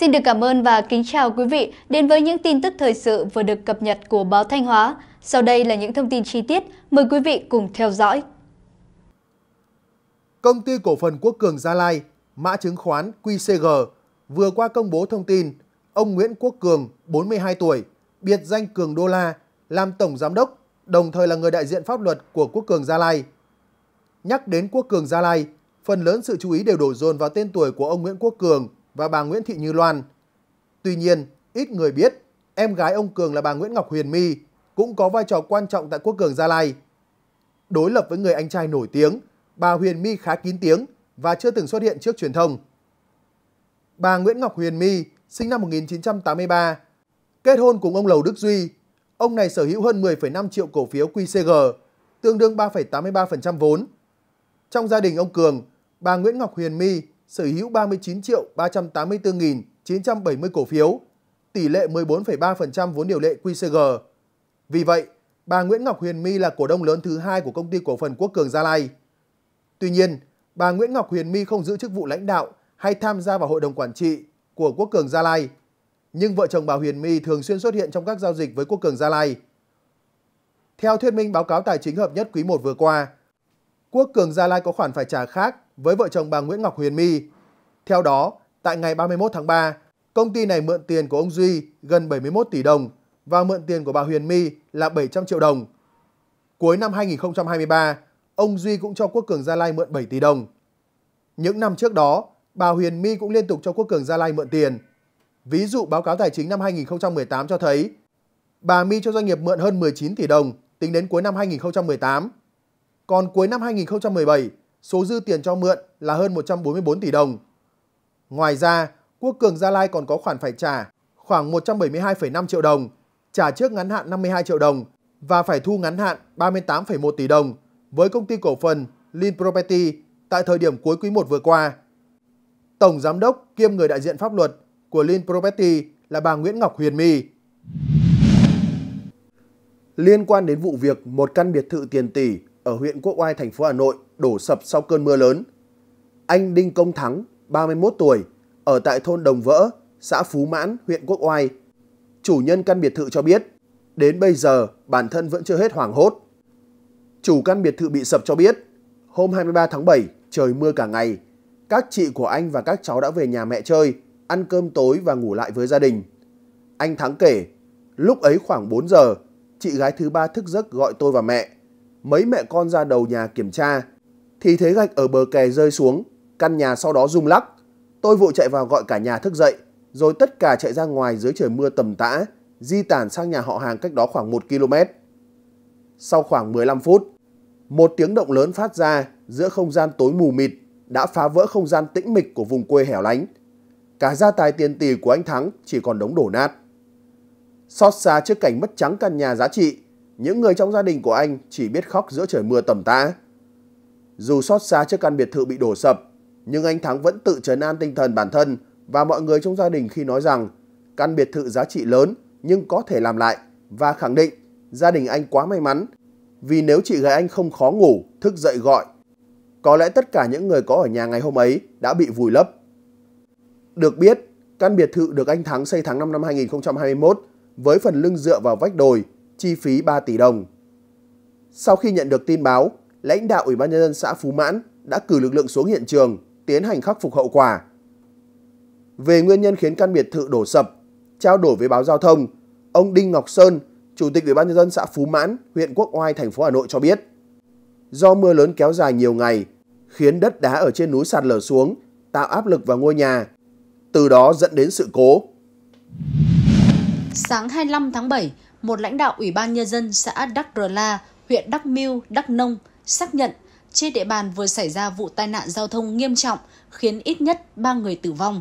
Xin được cảm ơn và kính chào quý vị đến với những tin tức thời sự vừa được cập nhật của báo Thanh Hóa. Sau đây là những thông tin chi tiết, mời quý vị cùng theo dõi. Công ty cổ phần Quốc Cường Gia Lai, mã chứng khoán QCG vừa qua công bố thông tin ông Nguyễn Quốc Cường, 42 tuổi, biệt danh Cường Đô La, làm tổng giám đốc, đồng thời là người đại diện pháp luật của Quốc Cường Gia Lai. Nhắc đến Quốc Cường Gia Lai, phần lớn sự chú ý đều đổ dồn vào tên tuổi của ông Nguyễn Quốc Cường – và bà Nguyễn Thị Như Loan. Tuy nhiên, ít người biết, em gái ông Cường là bà Nguyễn Ngọc Huyền My cũng có vai trò quan trọng tại Quốc Cường Gia Lai. Đối lập với người anh trai nổi tiếng, bà Huyền My khá kín tiếng và chưa từng xuất hiện trước truyền thông. Bà Nguyễn Ngọc Huyền My, sinh năm 1983, kết hôn cùng ông Lầu Đức Duy. Ông này sở hữu hơn 10,5 triệu cổ phiếu QCG, tương đương 3,83% vốn. Trong gia đình ông Cường, bà Nguyễn Ngọc Huyền My sở hữu 39 triệu 384.970 cổ phiếu, tỷ lệ 14,3% vốn điều lệ QCG. Vì vậy, bà Nguyễn Ngọc Huyền My là cổ đông lớn thứ hai của công ty cổ phần Quốc Cường Gia Lai. Tuy nhiên, bà Nguyễn Ngọc Huyền My không giữ chức vụ lãnh đạo hay tham gia vào hội đồng quản trị của Quốc Cường Gia Lai. Nhưng vợ chồng bà Huyền My thường xuyên xuất hiện trong các giao dịch với Quốc Cường Gia Lai. Theo thuyết minh báo cáo tài chính hợp nhất quý 1 vừa qua, Quốc Cường Gia Lai có khoản phải trả khác với vợ chồng bà Nguyễn Ngọc Huyền My. Theo đó, tại ngày 31 tháng 3, công ty này mượn tiền của ông Duy gần 71 tỷ đồng và mượn tiền của bà Huyền My là 700 triệu đồng. Cuối năm 2023, ông Duy cũng cho Quốc Cường Gia Lai mượn 7 tỷ đồng. Những năm trước đó, bà Huyền My cũng liên tục cho Quốc Cường Gia Lai mượn tiền. Ví dụ báo cáo tài chính năm 2018 cho thấy, bà My cho doanh nghiệp mượn hơn 19 tỷ đồng tính đến cuối năm 2018. Còn cuối năm 2017, số dư tiền cho mượn là hơn 144 tỷ đồng. Ngoài ra, Quốc Cường Gia Lai còn có khoản phải trả khoảng 172,5 triệu đồng, trả trước ngắn hạn 52 triệu đồng và phải thu ngắn hạn 38,1 tỷ đồng với công ty cổ phần Lin Property tại thời điểm cuối quý 1 vừa qua. Tổng giám đốc kiêm người đại diện pháp luật của Lin Property là bà Nguyễn Ngọc Huyền My. Liên quan đến vụ việc một căn biệt thự tiền tỷ ở huyện Quốc Oai, thành phố Hà Nội đổ sập sau cơn mưa lớn. Anh Đinh Công Thắng, 31 tuổi, ở tại thôn Đồng Vỡ, xã Phú Mãn, huyện Quốc Oai. Chủ nhân căn biệt thự cho biết, đến bây giờ bản thân vẫn chưa hết hoảng hốt. Chủ căn biệt thự bị sập cho biết, hôm 23 tháng 7 trời mưa cả ngày, các chị của anh và các cháu đã về nhà mẹ chơi, ăn cơm tối và ngủ lại với gia đình. Anh Thắng kể, lúc ấy khoảng 4 giờ, chị gái thứ ba thức giấc gọi tôi và mẹ mấy mẹ con ra đầu nhà kiểm tra, thì thấy gạch ở bờ kè rơi xuống, căn nhà sau đó rung lắc. Tôi vội chạy vào gọi cả nhà thức dậy, rồi tất cả chạy ra ngoài dưới trời mưa tầm tã, di tản sang nhà họ hàng cách đó khoảng 1 km. Sau khoảng 15 phút, một tiếng động lớn phát ra giữa không gian tối mù mịt đã phá vỡ không gian tĩnh mịch của vùng quê hẻo lánh. Cả gia tài tiền tỷ của anh Thắng chỉ còn đống đổ nát. Xót xa trước cảnh mất trắng căn nhà giá trị, những người trong gia đình của anh chỉ biết khóc giữa trời mưa tầm tã. Dù xót xa trước căn biệt thự bị đổ sập, nhưng anh Thắng vẫn tự trấn an tinh thần bản thân và mọi người trong gia đình khi nói rằng căn biệt thự giá trị lớn nhưng có thể làm lại và khẳng định gia đình anh quá may mắn vì nếu chị gái anh không khó ngủ, thức dậy gọi, có lẽ tất cả những người có ở nhà ngày hôm ấy đã bị vùi lấp. Được biết, căn biệt thự được anh Thắng xây tháng 5 năm 2021 với phần lưng dựa vào vách đồi chi phí 3 tỷ đồng. Sau khi nhận được tin báo, lãnh đạo Ủy ban Nhân dân xã Phú Mãn đã cử lực lượng xuống hiện trường tiến hành khắc phục hậu quả. Về nguyên nhân khiến căn biệt thự đổ sập, trao đổi với báo giao thông, ông Đinh Ngọc Sơn, Chủ tịch Ủy ban Nhân dân xã Phú Mãn, huyện Quốc Oai, thành phố Hà Nội cho biết. Do mưa lớn kéo dài nhiều ngày, khiến đất đá ở trên núi sạt lở xuống, tạo áp lực vào ngôi nhà, từ đó dẫn đến sự cố. Sáng 25 tháng 7, một lãnh đạo Ủy ban Nhân dân xã Đắc Rờ La, huyện Đắc Miêu, Đắc Nông xác nhận trên địa bàn vừa xảy ra vụ tai nạn giao thông nghiêm trọng khiến ít nhất 3 người tử vong.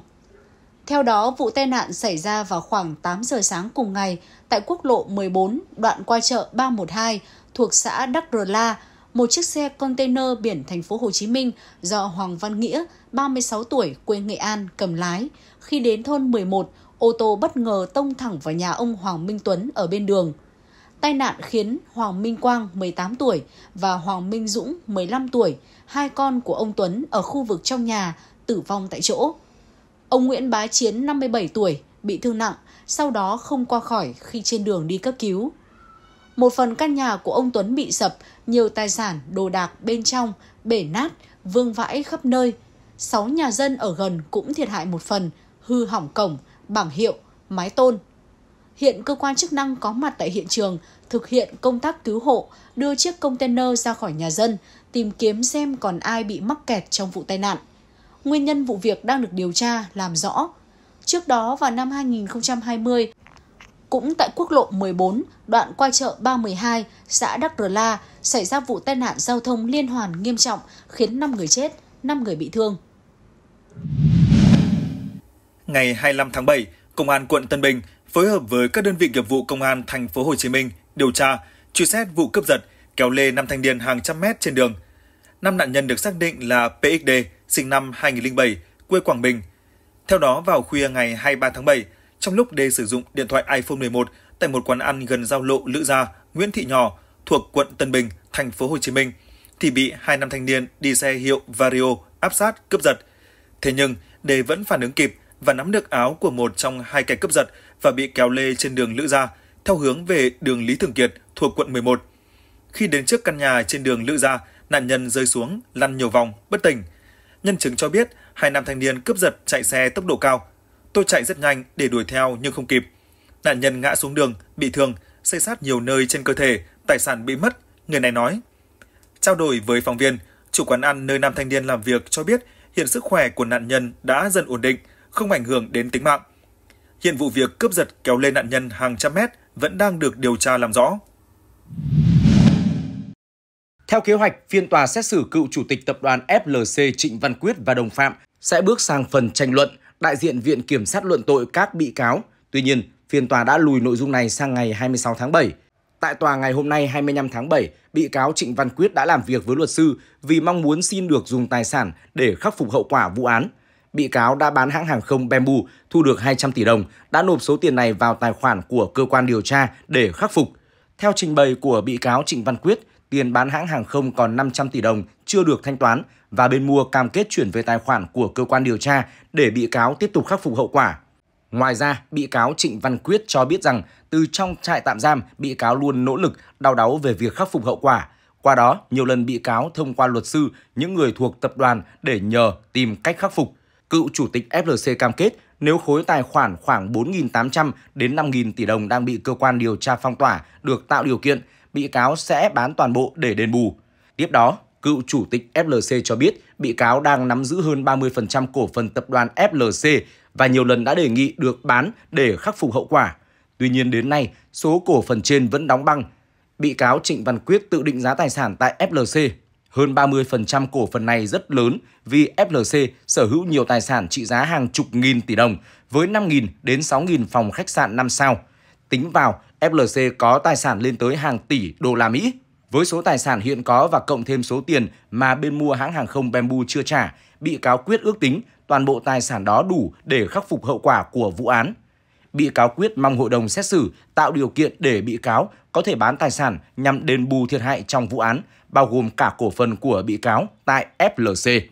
Theo đó, vụ tai nạn xảy ra vào khoảng 8 giờ sáng cùng ngày tại quốc lộ 14 đoạn qua chợ 312 thuộc xã Đắc Rờ La, một chiếc xe container biển thành phố Hồ Chí Minh do Hoàng Văn Nghĩa, 36 tuổi, quê Nghệ An, cầm lái. Khi đến thôn 11, ô tô bất ngờ tông thẳng vào nhà ông Hoàng Minh Tuấn ở bên đường. Tai nạn khiến Hoàng Minh Quang 18 tuổi và Hoàng Minh Dũng 15 tuổi, hai con của ông Tuấn ở khu vực trong nhà tử vong tại chỗ. Ông Nguyễn Bá Chiến 57 tuổi bị thương nặng, sau đó không qua khỏi khi trên đường đi cấp cứu. Một phần căn nhà của ông Tuấn bị sập, nhiều tài sản, đồ đạc bên trong bể nát, vương vãi khắp nơi. Sáu nhà dân ở gần cũng thiệt hại một phần, hư hỏng cổng, bảng hiệu, mái tôn. Hiện cơ quan chức năng có mặt tại hiện trường thực hiện công tác cứu hộ, đưa chiếc container ra khỏi nhà dân, tìm kiếm xem còn ai bị mắc kẹt trong vụ tai nạn. Nguyên nhân vụ việc đang được điều tra làm rõ. Trước đó vào năm 2020, cũng tại quốc lộ 14, đoạn qua chợ 312, xã Đắc Rờ La, xảy ra vụ tai nạn giao thông liên hoàn nghiêm trọng khiến 5 người chết, 5 người bị thương ngày 25 tháng 7, Công an quận Tân Bình phối hợp với các đơn vị nghiệp vụ Công an thành phố Hồ Chí Minh điều tra, truy xét vụ cướp giật kéo lê năm thanh niên hàng trăm mét trên đường. Năm nạn nhân được xác định là PXD, sinh năm 2007, quê Quảng Bình. Theo đó, vào khuya ngày 23 tháng 7, trong lúc D sử dụng điện thoại iPhone 11 tại một quán ăn gần giao lộ Lữ Gia, Nguyễn Thị Nhỏ, thuộc quận Tân Bình, thành phố Hồ Chí Minh, thì bị hai nam thanh niên đi xe hiệu Vario áp sát cướp giật. Thế nhưng, D vẫn phản ứng kịp, và nắm được áo của một trong hai kẻ cướp giật và bị kéo lê trên đường Lữ Gia, theo hướng về đường Lý Thường Kiệt thuộc quận 11. Khi đến trước căn nhà trên đường Lữ Gia, nạn nhân rơi xuống, lăn nhiều vòng, bất tỉnh. Nhân chứng cho biết, hai nam thanh niên cướp giật chạy xe tốc độ cao. Tôi chạy rất nhanh để đuổi theo nhưng không kịp. Nạn nhân ngã xuống đường, bị thương, xây sát nhiều nơi trên cơ thể, tài sản bị mất, người này nói. Trao đổi với phóng viên, chủ quán ăn nơi nam thanh niên làm việc cho biết hiện sức khỏe của nạn nhân đã dần ổn định, không ảnh hưởng đến tính mạng. Hiện vụ việc cướp giật kéo lên nạn nhân hàng trăm mét vẫn đang được điều tra làm rõ. Theo kế hoạch, phiên tòa xét xử cựu chủ tịch tập đoàn FLC Trịnh Văn Quyết và đồng phạm sẽ bước sang phần tranh luận đại diện Viện Kiểm sát luận tội các bị cáo. Tuy nhiên, phiên tòa đã lùi nội dung này sang ngày 26 tháng 7. Tại tòa ngày hôm nay 25 tháng 7, bị cáo Trịnh Văn Quyết đã làm việc với luật sư vì mong muốn xin được dùng tài sản để khắc phục hậu quả vụ án bị cáo đã bán hãng hàng không Bamboo thu được 200 tỷ đồng, đã nộp số tiền này vào tài khoản của cơ quan điều tra để khắc phục. Theo trình bày của bị cáo Trịnh Văn Quyết, tiền bán hãng hàng không còn 500 tỷ đồng chưa được thanh toán và bên mua cam kết chuyển về tài khoản của cơ quan điều tra để bị cáo tiếp tục khắc phục hậu quả. Ngoài ra, bị cáo Trịnh Văn Quyết cho biết rằng từ trong trại tạm giam, bị cáo luôn nỗ lực đau đáu về việc khắc phục hậu quả. Qua đó, nhiều lần bị cáo thông qua luật sư, những người thuộc tập đoàn để nhờ tìm cách khắc phục. Cựu chủ tịch FLC cam kết nếu khối tài khoản khoảng 4.800 đến 5.000 tỷ đồng đang bị cơ quan điều tra phong tỏa được tạo điều kiện, bị cáo sẽ bán toàn bộ để đền bù. Tiếp đó, cựu chủ tịch FLC cho biết bị cáo đang nắm giữ hơn 30% cổ phần tập đoàn FLC và nhiều lần đã đề nghị được bán để khắc phục hậu quả. Tuy nhiên đến nay, số cổ phần trên vẫn đóng băng. Bị cáo Trịnh Văn Quyết tự định giá tài sản tại FLC hơn 30% cổ phần này rất lớn vì FLC sở hữu nhiều tài sản trị giá hàng chục nghìn tỷ đồng với 5.000 đến 6.000 phòng khách sạn 5 sao. Tính vào, FLC có tài sản lên tới hàng tỷ đô la Mỹ. Với số tài sản hiện có và cộng thêm số tiền mà bên mua hãng hàng không Bamboo chưa trả, bị cáo quyết ước tính toàn bộ tài sản đó đủ để khắc phục hậu quả của vụ án. Bị cáo quyết mong hội đồng xét xử tạo điều kiện để bị cáo có thể bán tài sản nhằm đền bù thiệt hại trong vụ án, bao gồm cả cổ phần của bị cáo tại FLC.